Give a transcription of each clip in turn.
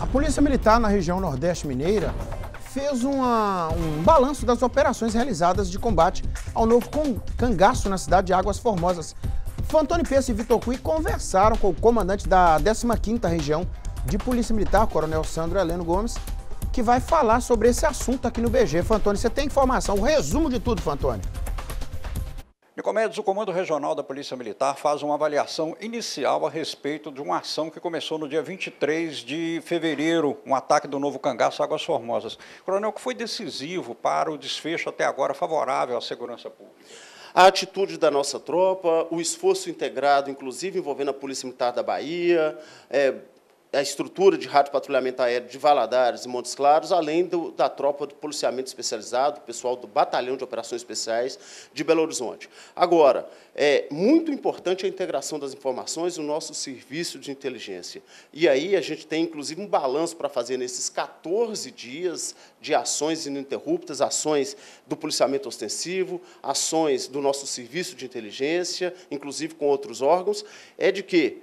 A Polícia Militar na região Nordeste Mineira fez uma, um balanço das operações realizadas de combate ao novo cangaço na cidade de Águas Formosas. Fantoni Pessa e Vitor Cui conversaram com o comandante da 15ª Região de Polícia Militar, Coronel Sandro Heleno Gomes, que vai falar sobre esse assunto aqui no BG. Fantoni, você tem informação, o resumo de tudo, Fantoni. Nicomedes, o Comando Regional da Polícia Militar faz uma avaliação inicial a respeito de uma ação que começou no dia 23 de fevereiro, um ataque do novo cangaço Águas Formosas. Coronel, o que foi decisivo para o desfecho até agora favorável à segurança pública? A atitude da nossa tropa, o esforço integrado, inclusive envolvendo a Polícia Militar da Bahia, é, a estrutura de rádio patrulhamento aéreo de Valadares e Montes Claros, além do, da tropa do policiamento especializado, pessoal do Batalhão de Operações Especiais de Belo Horizonte. Agora, é muito importante a integração das informações no nosso serviço de inteligência. E aí a gente tem, inclusive, um balanço para fazer nesses 14 dias de ações ininterruptas, ações do policiamento ostensivo, ações do nosso serviço de inteligência, inclusive com outros órgãos, é de que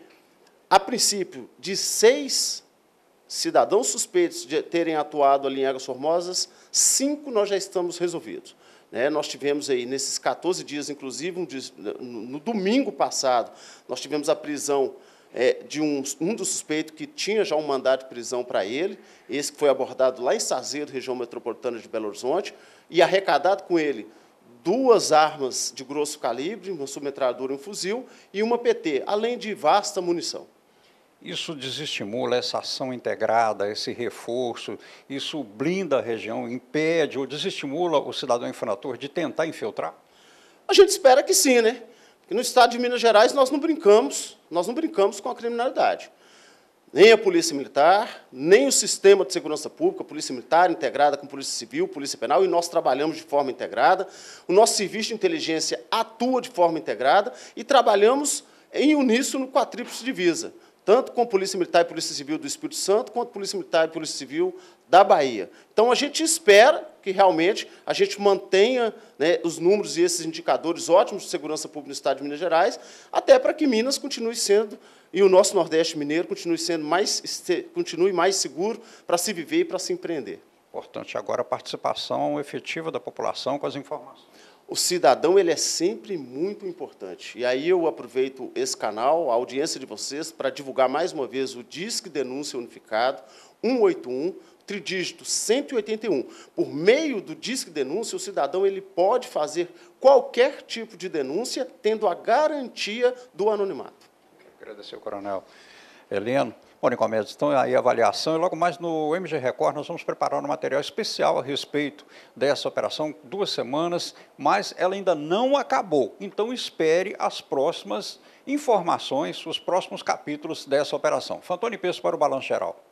a princípio, de seis cidadãos suspeitos de terem atuado ali em Águas Formosas, cinco nós já estamos resolvidos. Né? Nós tivemos aí, nesses 14 dias, inclusive, um dia, no domingo passado, nós tivemos a prisão é, de um, um dos suspeitos que tinha já um mandado de prisão para ele, esse que foi abordado lá em Sazedo, região metropolitana de Belo Horizonte, e arrecadado com ele duas armas de grosso calibre, uma submetralhadora e um fuzil, e uma PT, além de vasta munição. Isso desestimula essa ação integrada, esse reforço, isso blinda a região, impede ou desestimula o cidadão infrator de tentar infiltrar? A gente espera que sim, né? Porque no estado de Minas Gerais nós não brincamos, nós não brincamos com a criminalidade. Nem a Polícia Militar, nem o sistema de segurança pública, Polícia Militar integrada com Polícia Civil, Polícia Penal, e nós trabalhamos de forma integrada. O nosso serviço de inteligência atua de forma integrada e trabalhamos em uníssono com a Tríplice Divisa tanto com a Polícia Militar e Polícia Civil do Espírito Santo, quanto a Polícia Militar e Polícia Civil da Bahia. Então, a gente espera que realmente a gente mantenha né, os números e esses indicadores ótimos de segurança pública no Estado de Minas Gerais, até para que Minas continue sendo, e o nosso Nordeste mineiro continue, sendo mais, continue mais seguro para se viver e para se empreender. Importante agora a participação efetiva da população com as informações o cidadão ele é sempre muito importante. E aí eu aproveito esse canal, a audiência de vocês, para divulgar mais uma vez o Disque Denúncia Unificado 181, tridígito 181. Por meio do Disque Denúncia, o cidadão ele pode fazer qualquer tipo de denúncia, tendo a garantia do anonimato. agradecer coronel. Heleno, Mônica Almeida estão aí a avaliação e logo mais no MG Record nós vamos preparar um material especial a respeito dessa operação, duas semanas, mas ela ainda não acabou. Então espere as próximas informações, os próximos capítulos dessa operação. Fantoni Peso para o Balanço Geral.